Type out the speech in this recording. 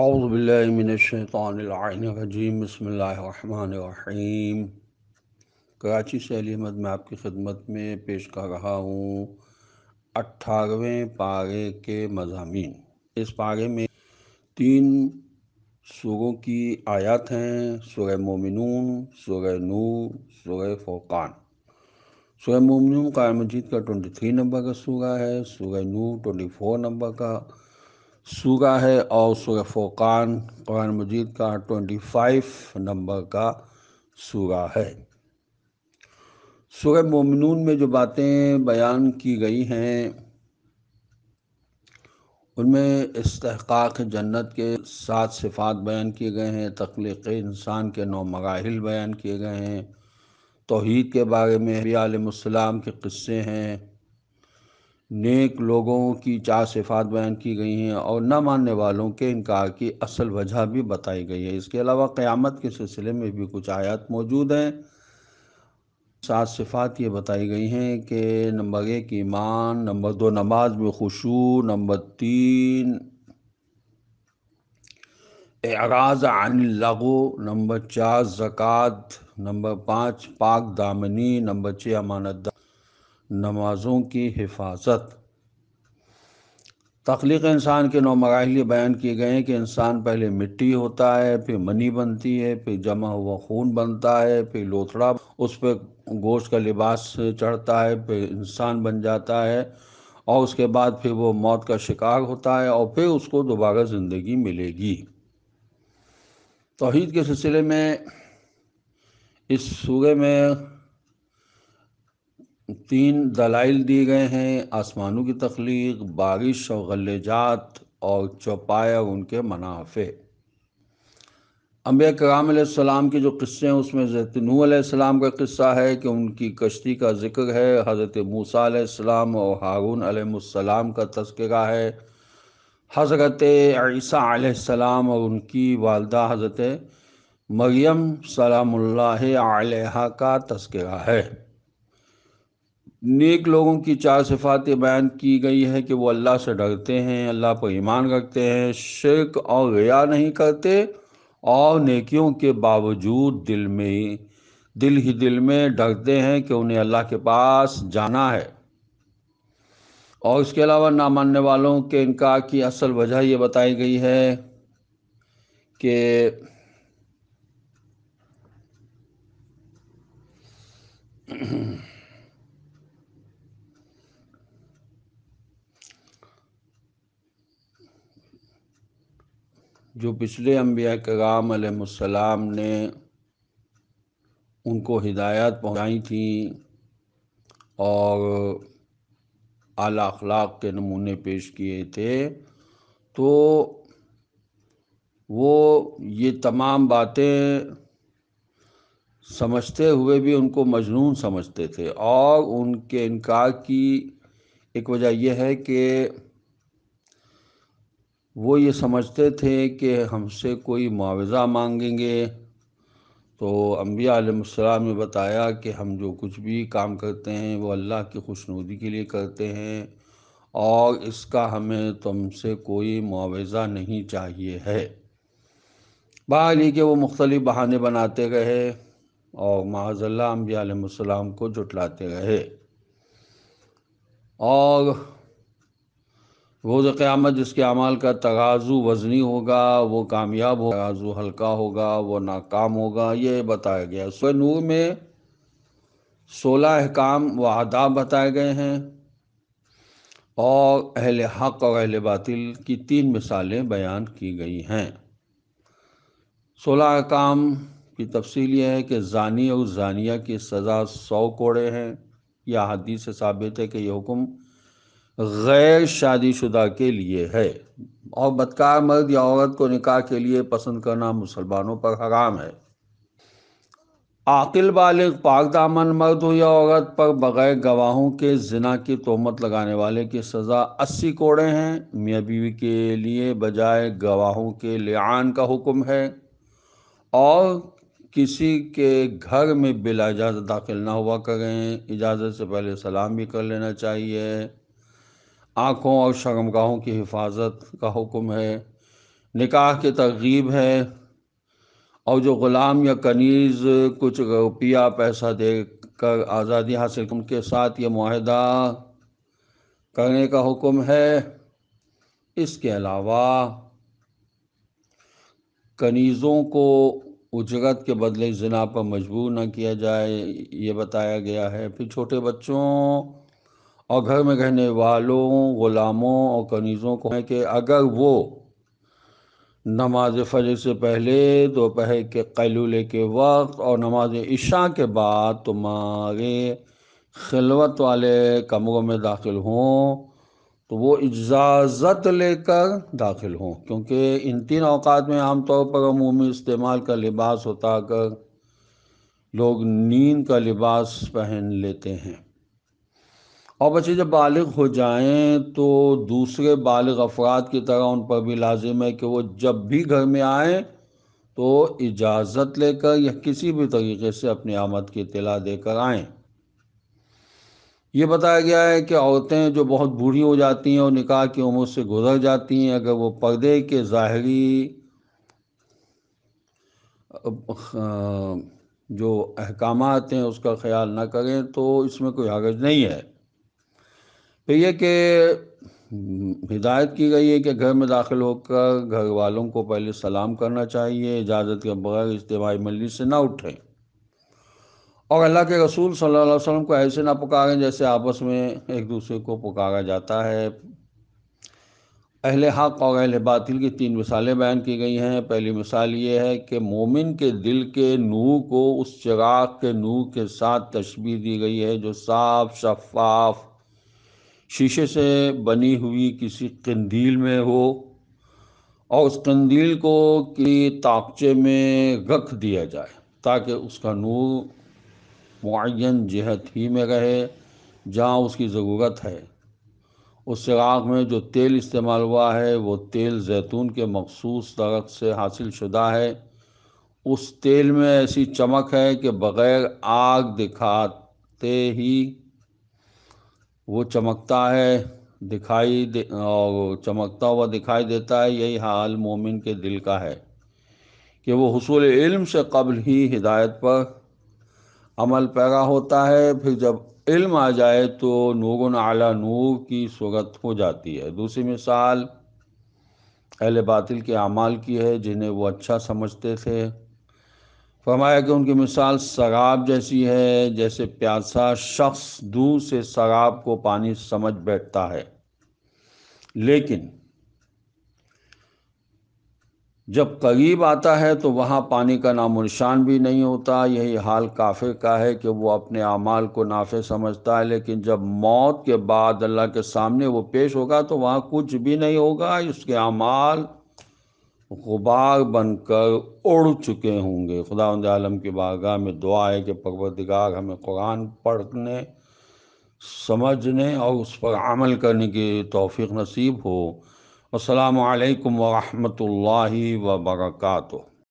अज़बिल्लिनशानरजीम बसमीम कराची से अली अहमद मैं आपकी खिदमत में पेश कर रहा हूँ अट्ठारहवें पारे के मजामी इस पारे में तीन सूरों की आयत हैं सुर मोमिनून सुर नूर सुर फ़ोकान सुर मोमिनून का मजीद का ट्वेंटी थ्री नंबर का सूरा है सुर नूर ट्वेंटी फोर नंबर का सूगा है और सूर फोकान कुरान मजीद का ट्वेंटी फाइव नंबर का सूगा है सूर ममनून में जो बातें बयान की गई हैं उनमें इसतक़ जन्नत के सात सिफात बयान किए गए हैं तख्लीक इंसान के नौ मराहल बयान किए गए हैं तोहद के बारे में भी के किस्से हैं नेक लोगों की चार सिफात बयान की गई हैं और न मानने वालों के इनकार की असल वजह भी बताई गई है इसके अलावा क़यामत के सिलसिले में भी कुछ आयात मौजूद हैं सात सिफात ये बताई गई हैं कि नंबर एक ईमान नंबर दो नमाज में खुशू नंबर तीन एराज अन लगो नंबर चार ज़क़़त नंबर पाँच पाक दामनी नंबर छः अमानत नमाज़ों की हिफाजत तख्लीक इंसान के नौ मराहले बयान किए गए हैं कि इंसान पहले मिट्टी होता है फिर मनी बनती है फिर जमा हुआ खून बनता है फिर लोथड़ा उस पर गोश्त का लिबास चढ़ता है फिर इंसान बन जाता है और उसके बाद फिर वो मौत का शिकार होता है और फिर उसको दोबारा ज़िंदगी मिलेगी तोहद के सिलसिले में इस सूबे में तीन दलाइल दिए गए हैं आसमानों की तख्लीक बारिश और गलेजात और चौपाए और उनके मुनाफे अम्बिया कराम के जो क़स्से हैं उसमें हज़रत का किस्सा है कि उनकी कश्ती का जिक्र है हज़रत मूसम और हारून आलम का तस्करा है हज़रत ईसा और उनकी वालदा हज़रत मरियम सलाम का तस्करा है नेक लोगों की चार सिफात बयान की गई है कि वो अल्लाह से डरते हैं अल्लाह पर ईमान रखते हैं शिरक और गया नहीं करते और नेकियों के बावजूद दिल में दिल ही दिल में डरते हैं कि उन्हें अल्लाह के पास जाना है और इसके अलावा ना मानने वालों के इनकार की असल वजह ये बताई गई है कि जो पिछले अम्बिया कराम ने उनको हिदायत पहुँचाई थी और आला अखलाक के नमूने पेश किए थे तो वो ये तमाम बातें समझते हुए भी उनको मजनून समझते थे और उनके इनकार की एक वजह यह है कि वो ये समझते थे कि हमसे कोई मुआवज़ा मांगेंगे तो अम्बिया आलम ने बताया कि हम जो कुछ भी काम करते हैं वो अल्लाह की खुशनुदी के लिए करते हैं और इसका हमें तुमसे कोई मुआवज़ा नहीं चाहिए है बहाल ये कि वो मुख्तलि बहाने बनाते रहे और माजल्ला अम्बिया आलम को जुटलाते रहे और रोज़ क़्यामत जिसके अमाल का तगाजू वजनी होगा वो कामयाब होगा तगाजू हल्का होगा वो नाकाम होगा ये बताया गया सो नूर में सोलह अहकाम व आदाब बताए गए हैं और अहल हक और अहल बातिल की तीन मिसालें बयान की गई हैं सोलह अहकाम की तफसील यह है कि जानी और जानिया की सज़ा सौ कोड़े हैं यह हदीस से साबित है कि यह हुक्म गैर शादीशुदा के लिए है और बदकार मर्द या औरत को निकाह के लिए पसंद करना मुसलमानों पर हराम है आकिल बालिग पाक दामन मर्द हो या औरत पर बगैर गवाहों के जिना की तोहमत लगाने वाले की सज़ा अस्सी कोड़े हैं मियाँ बीवी के लिए बजाय गवाहों के लियान का हुक्म है और किसी के घर में बिला इजाज़त दाखिल ना हुआ करें इजाज़त से पहले सलाम भी कर लेना चाहिए आँखों और शर्मगाहों की हिफाजत का हुक्म है निकाह की तरगीब है और जो ग़ुलाम या कनीज़ कुछ रुपया पैसा दे कर आज़ादी हासिल के साथ ये माहदा करने का हुक्म है इसके अलावा कनीज़ों को उजरत के बदले जना पर मजबूर न किया जाए ये बताया गया है फिर छोटे बच्चों और घर में रहने वालों ग़ुलामों और कनीज़ों को है कि अगर वो नमाज फजर से पहले दोपहर के कैलूले के वक्त और नमाज इशा के बाद तुम्हारे खिलवत वाले कमरों में दाखिल हों तो वो इजाज़त लेकर दाखिल हों क्योंकि इन तीन अवकात में आमतौर पर अमूमी इस्तेमाल का लिबास उतार कर लोग नींद का लिबास पहन लेते हैं और बच्चे जब बालग हो जाएं तो दूसरे बालग अफराद की तरह उन पर भी लाजिम है कि वो जब भी घर में आए तो इजाज़त लेकर या किसी भी तरीके से अपनी आमद की इतला देकर आएँ ये बताया गया है कि औरतें जो बहुत बूढ़ी हो जाती हैं और निकाह की उम्र से गुजर जाती हैं अगर वो पर्दे के ज़ाहरी जो अहकाम हैं उसका ख्याल ना करें तो इसमें कोई हरज नहीं है तो यह कि हम्म, हिदायत की गई है कि घर में दाखिल होकर घर वालों को पहले सलाम करना चाहिए इजाज़त के बगैर इज्तवाही मल्ली से ना उठें और अल्लाह के रसूल सल्लल्लाहु अलैहि वसल्लम को ऐसे ना पुकारें जैसे आपस में एक दूसरे को पुकारा जाता है अहल हक और अहले बातिल की तीन मिसालें बयान की गई हैं पहली मिसाल ये है कि मोमिन के दिल के नूह को उस चिराग के नूह के साथ तशबी दी गई है जो साफ शफाफ शीशे से बनी हुई किसी कंदील में हो और उस कंदील को कि ताकचे में रख दिया जाए ताकि उसका नूर मुन जहत ही में रहे जहाँ उसकी ज़रूरत है उस चिराग में जो तेल इस्तेमाल हुआ है वो तेल जैतून के मखसूस दरख्त से हासिल शुदा है उस तेल में ऐसी चमक है कि बग़ैर आग दिखाते ही वो चमकता है दिखाई दे चमकता हुआ दिखाई देता है यही हाल मोमिन के दिल का है कि वो हसूल इल्म से कबल ही हिदायत पर अमल पैदा होता है फिर जब इल्म आ जाए तो नूगन आला नूर की सुगत हो जाती है दूसरी मिसाल अहल बातिल के अमाल की है जिन्हें वो अच्छा समझते थे फरमाया कि उनकी मिसाल शराब जैसी है जैसे प्यासा शख्स दूर से शराब को पानी समझ बैठता है लेकिन जब करीब आता है तो वहाँ पानी का नामो निशान भी नहीं होता यही हाल काफिर का है कि वो अपने अमाल को नाफे समझता है लेकिन जब मौत के बाद अल्लाह के सामने वो पेश होगा तो वहाँ कुछ भी नहीं होगा उसके अमाल गुबार बनकर उड़ चुके होंगे खुदा आलम के बारगाह में दुआ है कि परवरदिगार हमें कुरान पढ़ने समझने और उस पर अमल करने की तोफ़ी नसीब हो असलकम ला वर्का